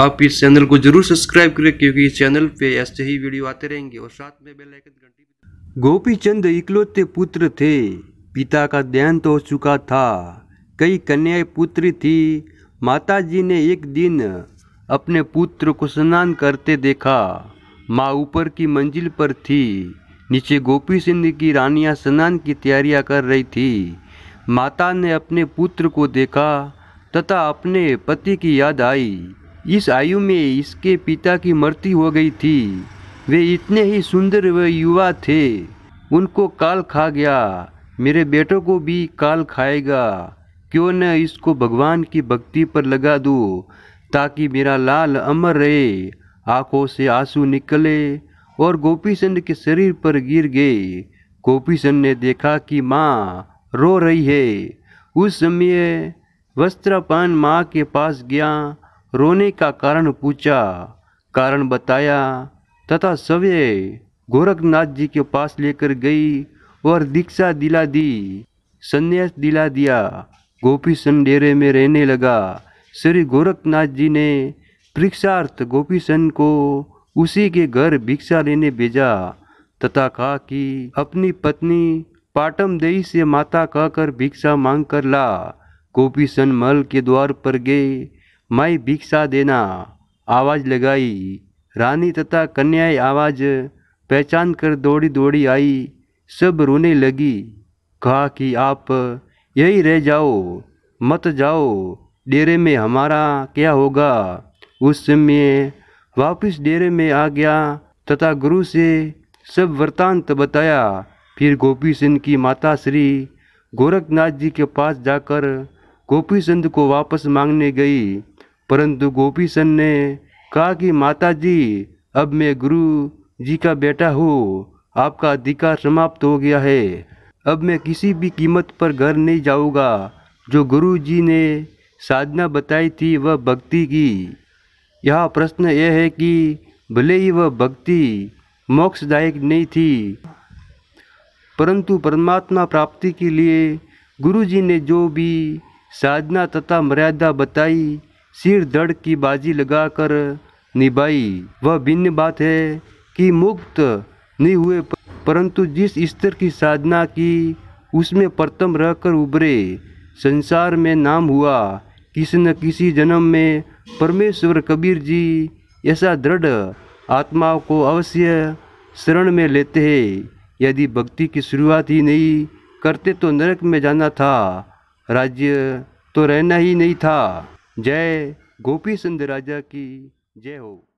आप इस चैनल को जरूर सब्सक्राइब करें क्योंकि इस चैनल पे ऐसे ही वीडियो आते रहेंगे और साथ में बेल आइकन घंटी गोपी चंद इकलौते पुत्र थे पिता का तो हो चुका था कई कन्याएं पुत्री थी माताजी ने एक दिन अपने पुत्र को स्नान करते देखा माँ ऊपर की मंजिल पर थी नीचे गोपी सिंह की रानियाँ स्नान की तैयारियाँ कर रही थी माता ने अपने पुत्र को देखा तथा अपने पति की याद आई इस आयु में इसके पिता की मृत्यु हो गई थी वे इतने ही सुंदर व युवा थे उनको काल खा गया मेरे बेटों को भी काल खाएगा क्यों न इसको भगवान की भक्ति पर लगा दूँ ताकि मेरा लाल अमर रहे आंखों से आंसू निकले और गोपीचंद के शरीर पर गिर गए गोपीचंद ने देखा कि माँ रो रही है उस समय वस्त्रपान माँ के पास गया रोने का कारण पूछा कारण बताया तथा सवे गोरखनाथ जी के पास लेकर गई और दीक्षा दिला दी संन्यास दिला दिया गोपी सन डेरे में रहने लगा श्री गोरखनाथ जी ने परीक्षार्थ गोपी सन को उसी के घर भिक्षा लेने भेजा तथा कहा कि अपनी पत्नी पाटम देई से माता कहकर भिक्षा मांग कर ला गोपी सन महल के द्वार पर गए माई भिक्षा देना आवाज़ लगाई रानी तथा कन्याएं आवाज़ पहचान कर दौड़ी दौड़ी आई सब रोने लगी कहा कि आप यही रह जाओ मत जाओ डेरे में हमारा क्या होगा उस समय वापस डेरे में आ गया तथा गुरु से सब वृतांत बताया फिर गोपी सिंह की माता श्री गोरखनाथ जी के पास जाकर गोपी सिंह को वापस मांगने गई परंतु गोपी सन ने कहा कि माता जी अब मैं गुरु जी का बेटा हूँ आपका अधिकार समाप्त हो गया है अब मैं किसी भी कीमत पर घर नहीं जाऊँगा जो गुरु जी ने साधना बताई थी वह भक्ति की यह प्रश्न यह है कि भले ही वह भक्ति मोक्षदायक नहीं थी परंतु परमात्मा प्राप्ति के लिए गुरु जी ने जो भी साधना तथा मर्यादा बताई सिर दड़ की बाजी लगाकर निभाई वह भिन्न बात है कि मुक्त नहीं हुए परंतु जिस स्तर की साधना की उसमें प्रथम रहकर उभरे संसार में नाम हुआ किसी न किसी जन्म में परमेश्वर कबीर जी ऐसा दृढ़ आत्माओं को अवश्य शरण में लेते हैं यदि भक्ति की शुरुआत ही नहीं करते तो नरक में जाना था राज्य तो रहना ही नहीं था जय गोपी सिंध राजा की जय हो